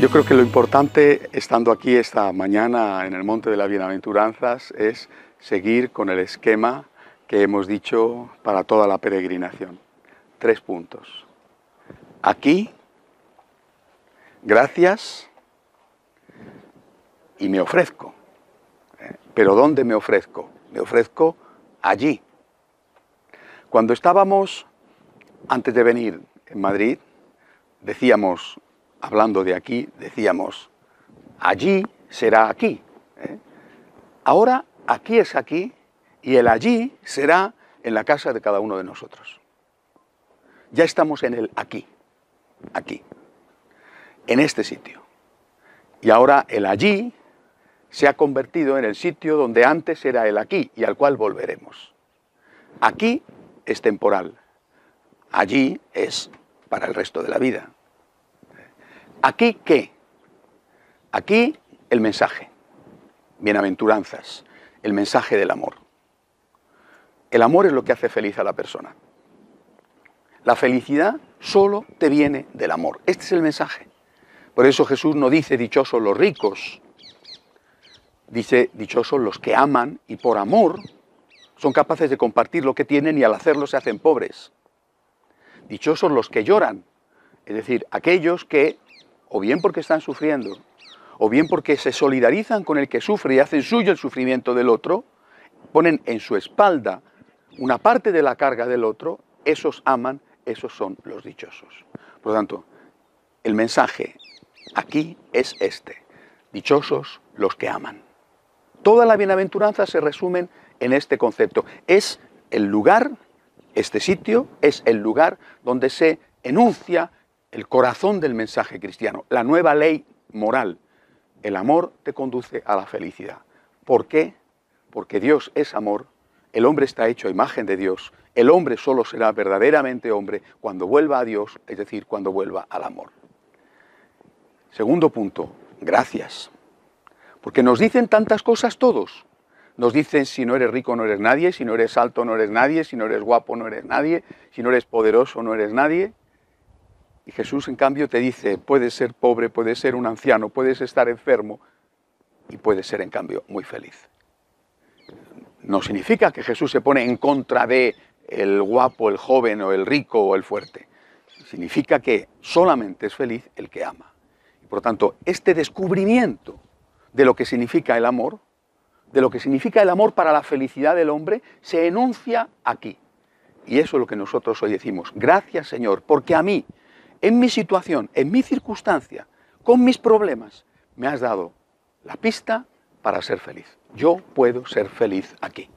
Yo creo que lo importante, estando aquí esta mañana en el Monte de las Bienaventuranzas, es seguir con el esquema que hemos dicho para toda la peregrinación. Tres puntos. Aquí, gracias y me ofrezco. Eh, pero ¿dónde me ofrezco? Me ofrezco allí. Cuando estábamos, antes de venir en Madrid, decíamos, hablando de aquí, decíamos, allí será aquí. ¿eh? Ahora aquí es aquí y el allí será en la casa de cada uno de nosotros. Ya estamos en el aquí, aquí, en este sitio. Y ahora el allí se ha convertido en el sitio donde antes era el aquí y al cual volveremos. Aquí es temporal, allí es para el resto de la vida. ¿Aquí qué? Aquí el mensaje. Bienaventuranzas. El mensaje del amor. El amor es lo que hace feliz a la persona. La felicidad solo te viene del amor. Este es el mensaje. Por eso Jesús no dice dichosos los ricos, dice dichosos los que aman y por amor son capaces de compartir lo que tienen y al hacerlo se hacen pobres. Dichosos los que lloran, es decir, aquellos que o bien porque están sufriendo, o bien porque se solidarizan con el que sufre y hacen suyo el sufrimiento del otro, ponen en su espalda una parte de la carga del otro, esos aman, esos son los dichosos. Por lo tanto, el mensaje aquí es este, dichosos los que aman. Toda la bienaventuranza se resumen en este concepto. Es el lugar, este sitio, es el lugar donde se enuncia el corazón del mensaje cristiano, la nueva ley moral. El amor te conduce a la felicidad. ¿Por qué? Porque Dios es amor, el hombre está hecho a imagen de Dios, el hombre solo será verdaderamente hombre cuando vuelva a Dios, es decir, cuando vuelva al amor. Segundo punto, gracias. Porque nos dicen tantas cosas todos. Nos dicen si no eres rico no eres nadie, si no eres alto no eres nadie, si no eres guapo no eres nadie, si no eres poderoso no eres nadie. Y Jesús, en cambio, te dice, puedes ser pobre, puedes ser un anciano, puedes estar enfermo y puedes ser, en cambio, muy feliz. No significa que Jesús se pone en contra de el guapo, el joven o el rico o el fuerte. Significa que solamente es feliz el que ama. y Por lo tanto, este descubrimiento de lo que significa el amor, de lo que significa el amor para la felicidad del hombre, se enuncia aquí. Y eso es lo que nosotros hoy decimos. Gracias Señor, porque a mí en mi situación, en mi circunstancia, con mis problemas, me has dado la pista para ser feliz. Yo puedo ser feliz aquí.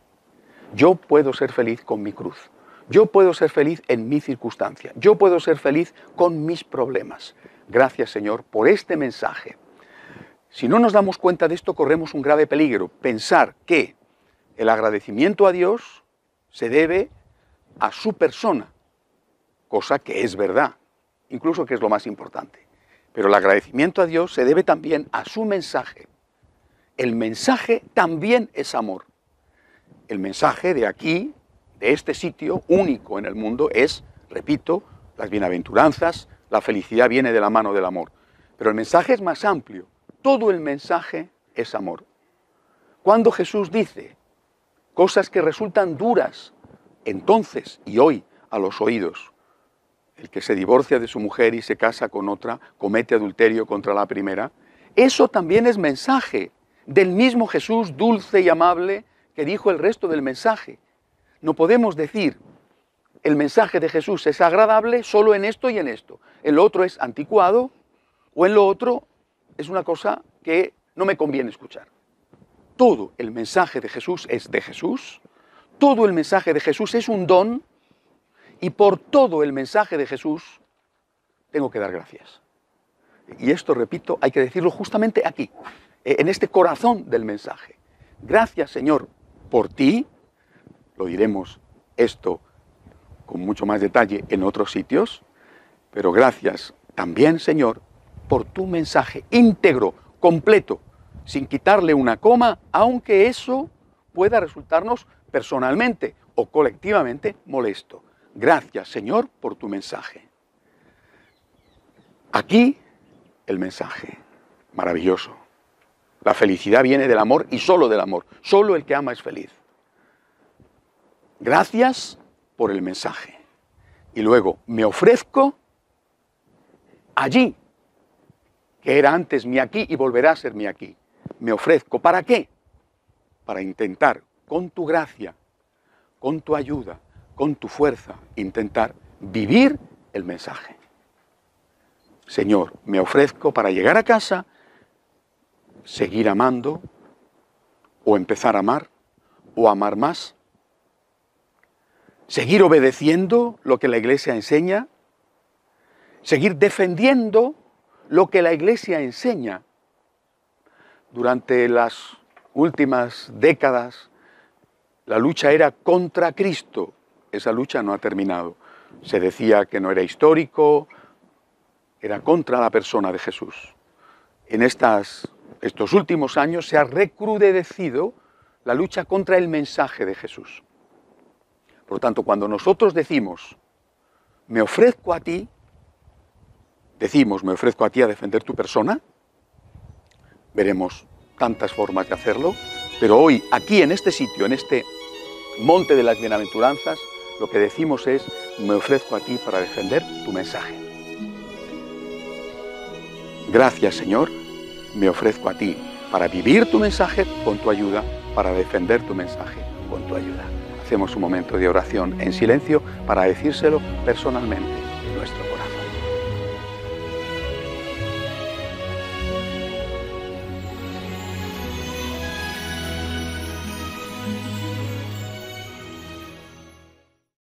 Yo puedo ser feliz con mi cruz. Yo puedo ser feliz en mi circunstancia. Yo puedo ser feliz con mis problemas. Gracias Señor por este mensaje. Si no nos damos cuenta de esto, corremos un grave peligro. Pensar que el agradecimiento a Dios se debe a su persona, cosa que es verdad incluso que es lo más importante. Pero el agradecimiento a Dios se debe también a su mensaje. El mensaje también es amor. El mensaje de aquí, de este sitio único en el mundo, es, repito, las bienaventuranzas, la felicidad viene de la mano del amor. Pero el mensaje es más amplio. Todo el mensaje es amor. Cuando Jesús dice cosas que resultan duras entonces y hoy a los oídos, el que se divorcia de su mujer y se casa con otra, comete adulterio contra la primera, eso también es mensaje del mismo Jesús dulce y amable que dijo el resto del mensaje. No podemos decir, el mensaje de Jesús es agradable solo en esto y en esto. el otro es anticuado o en lo otro es una cosa que no me conviene escuchar. Todo el mensaje de Jesús es de Jesús. Todo el mensaje de Jesús es un don y por todo el mensaje de Jesús tengo que dar gracias. Y esto, repito, hay que decirlo justamente aquí, e-, en este corazón del mensaje. Gracias Señor por ti, lo diremos esto con mucho más detalle en otros sitios, pero gracias también Señor por tu mensaje íntegro, completo, sin quitarle una coma, aunque eso pueda resultarnos personalmente o colectivamente molesto. Gracias, Señor, por tu mensaje. Aquí el mensaje. Maravilloso. La felicidad viene del amor y solo del amor. Solo el que ama es feliz. Gracias por el mensaje. Y luego me ofrezco allí, que era antes mi aquí y volverá a ser mi aquí. Me ofrezco. ¿Para qué? Para intentar, con tu gracia, con tu ayuda, con tu fuerza intentar vivir el mensaje. Señor, me ofrezco para llegar a casa, seguir amando, o empezar a amar, o amar más, seguir obedeciendo lo que la Iglesia enseña, seguir defendiendo lo que la Iglesia enseña. Durante las últimas décadas, la lucha era contra Cristo, esa lucha no ha terminado. Se decía que no era histórico, era contra la persona de Jesús. En estas, estos últimos años se ha recrudecido la lucha contra el mensaje de Jesús. Por lo tanto, cuando nosotros decimos, me ofrezco a ti, decimos, me ofrezco a ti a defender tu persona, veremos tantas formas de hacerlo, pero hoy, aquí en este sitio, en este monte de las bienaventuranzas, lo que decimos es, me ofrezco a ti para defender tu mensaje. Gracias Señor, me ofrezco a ti para vivir tu mensaje con tu ayuda, para defender tu mensaje con tu ayuda. Hacemos un momento de oración en silencio para decírselo personalmente.